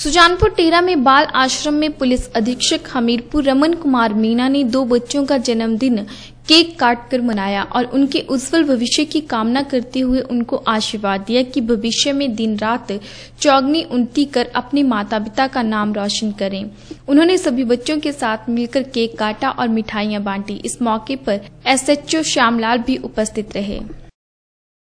सुजानपुर टेरा में बाल आश्रम में पुलिस अधीक्षक हमीरपुर रमन कुमार मीना ने दो बच्चों का जन्मदिन केक काटकर मनाया और उनके उज्जवल भविष्य की कामना करते हुए उनको आशीर्वाद दिया कि भविष्य में दिन रात चौगनी उन्ती कर अपने माता पिता का नाम रोशन करें उन्होंने सभी बच्चों के साथ मिलकर केक काटा और मिठाइयां बांटी इस मौके पर एसएचओ श्यामलाल भी उपस्थित रहे